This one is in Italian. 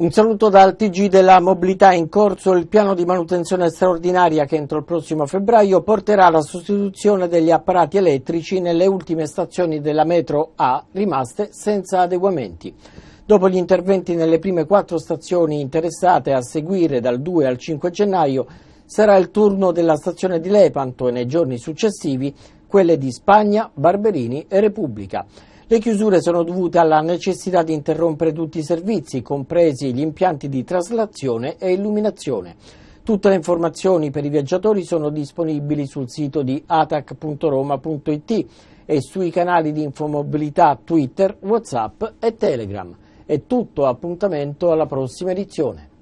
Un saluto dal TG della mobilità in corso, il piano di manutenzione straordinaria che entro il prossimo febbraio porterà alla sostituzione degli apparati elettrici nelle ultime stazioni della metro A rimaste senza adeguamenti. Dopo gli interventi nelle prime quattro stazioni interessate a seguire dal 2 al 5 gennaio, sarà il turno della stazione di Lepanto e nei giorni successivi quelle di Spagna, Barberini e Repubblica. Le chiusure sono dovute alla necessità di interrompere tutti i servizi, compresi gli impianti di traslazione e illuminazione. Tutte le informazioni per i viaggiatori sono disponibili sul sito di atac.roma.it e sui canali di infomobilità Twitter, Whatsapp e Telegram. È tutto, appuntamento alla prossima edizione.